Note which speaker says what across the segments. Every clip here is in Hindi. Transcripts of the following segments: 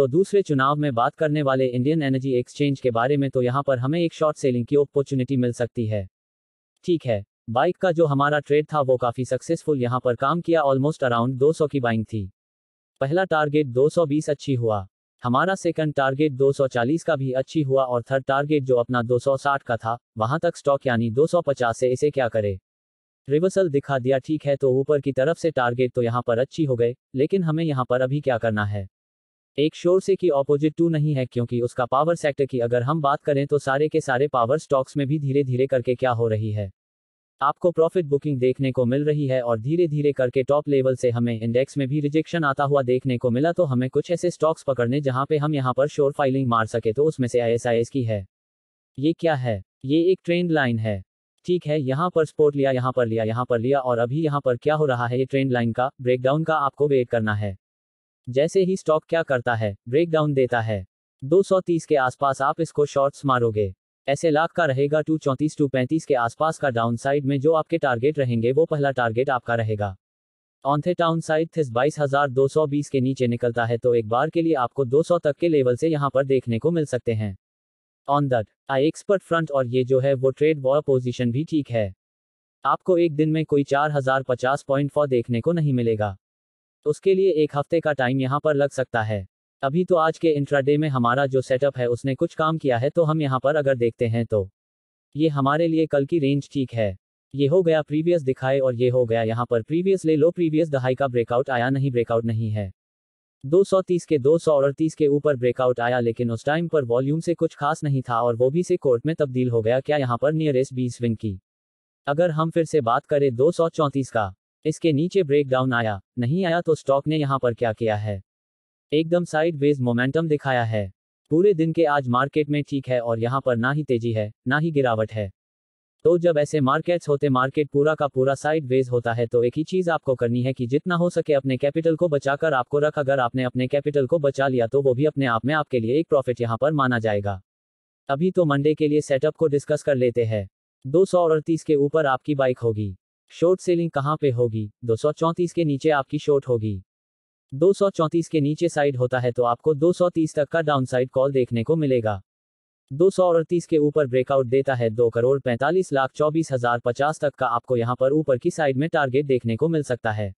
Speaker 1: तो दूसरे चुनाव में बात करने वाले इंडियन एनर्जी एक्सचेंज के बारे में तो यहाँ पर हमें एक शॉर्ट सेलिंग की अपॉर्चुनिटी मिल सकती है ठीक है बाइक का जो हमारा ट्रेड था वो काफी सक्सेसफुल यहाँ पर काम किया ऑलमोस्ट अराउंड दो की बाइंग थी पहला टारगेट दो अच्छी हुआ हमारा सेकंड टारगेट 240 का भी अच्छी हुआ और थर्ड टारगेट जो अपना 260 का था वहां तक स्टॉक यानी 250 से इसे क्या करे रिवर्सल दिखा दिया ठीक है तो ऊपर की तरफ से टारगेट तो यहां पर अच्छी हो गए लेकिन हमें यहां पर अभी क्या करना है एक शोर से की ऑपोजिट टू नहीं है क्योंकि उसका पावर सेक्टर की अगर हम बात करें तो सारे के सारे पावर स्टॉक्स में भी धीरे धीरे करके क्या हो रही है आपको प्रॉफिट बुकिंग देखने को मिल रही है और धीरे धीरे करके टॉप लेवल से हमें इंडेक्स में भी रिजेक्शन आता हुआ देखने को मिला तो हमें कुछ ऐसे स्टॉक्स पकड़ने जहां पे हम यहां पर शोर फाइलिंग मार सके तो उसमें से आई की है ये क्या है ये एक ट्रेंड लाइन है ठीक है यहाँ पर स्पोर्ट लिया यहाँ पर लिया यहाँ पर लिया और अभी यहाँ पर क्या हो रहा है ये ट्रेंड लाइन का ब्रेकडाउन का आपको वेट करना है जैसे ही स्टॉक क्या करता है ब्रेकडाउन देता है 230 के आसपास आप इसको शॉर्ट्स मारोगे ऐसे लाख का रहेगा टू चौंतीस टू पैंतीस के आसपास का डाउनसाइड में जो आपके टारगेट रहेंगे वो पहला टारगेट आपका रहेगा ऑनथे टाउन साइड थिस बाईस हजार दो सौ बीस के नीचे निकलता है तो एक बार के लिए आपको दो सौ तक के लेवल से यहाँ पर देखने को मिल सकते हैं on that I expert front और ये जो है वो ट्रेड वॉर पोजिशन भी ठीक है आपको एक दिन में कोई चार हजार पचास पॉइंट फॉर देखने को नहीं मिलेगा तो उसके लिए एक हफ्ते का टाइम यहाँ पर लग सकता है अभी तो आज के इंट्राडे में हमारा जो सेटअप है उसने कुछ काम किया है तो हम यहाँ पर अगर देखते हैं तो ये हमारे लिए कल की रेंज ठीक है ये हो गया प्रीवियस दिखाए और ये हो गया यहाँ पर प्रीवियस ले लो प्रीवियस दहाई का ब्रेकआउट आया नहीं ब्रेकआउट नहीं है 230 के 238 के ऊपर ब्रेकआउट आया लेकिन उस टाइम पर वॉल्यूम से कुछ खास नहीं था और वो भी से कोर्ट में तब्दील हो गया क्या यहाँ पर नियरेस्ट बीस विन की अगर हम फिर से बात करें दो का इसके नीचे ब्रेक डाउन आया नहीं आया तो स्टॉक ने यहाँ पर क्या किया है एकदम साइड वेज मोमेंटम दिखाया है पूरे दिन के आज मार्केट में ठीक है और यहाँ पर ना ही तेजी है ना ही गिरावट है तो जब ऐसे मार्केट्स होते मार्केट पूरा का पूरा साइड वेज होता है तो एक ही चीज आपको करनी है कि जितना हो सके अपने कैपिटल को बचाकर आपको रख अगर आपने अपने कैपिटल को बचा लिया तो वो भी अपने आप में आपके लिए एक प्रॉफिट यहाँ पर माना जाएगा अभी तो मंडे के लिए सेटअप को डिस्कस कर लेते हैं दो के ऊपर आपकी बाइक होगी शॉर्ट सेलिंग कहाँ पे होगी 234 के नीचे आपकी शॉर्ट होगी 234 के नीचे साइड होता है तो आपको 230 तक का डाउनसाइड कॉल देखने को मिलेगा दो के ऊपर ब्रेकआउट देता है दो करोड़ पैंतालीस लाख चौबीस हजार पचास तक का आपको यहाँ पर ऊपर की साइड में टारगेट देखने को मिल सकता है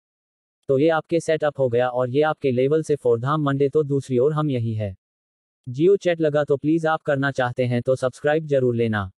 Speaker 1: तो ये आपके सेटअप हो गया और ये आपके लेवल से फोरधाम मंडे तो दूसरी ओर हम यही है जियो चैट लगा तो प्लीज आप करना चाहते हैं तो सब्सक्राइब जरूर लेना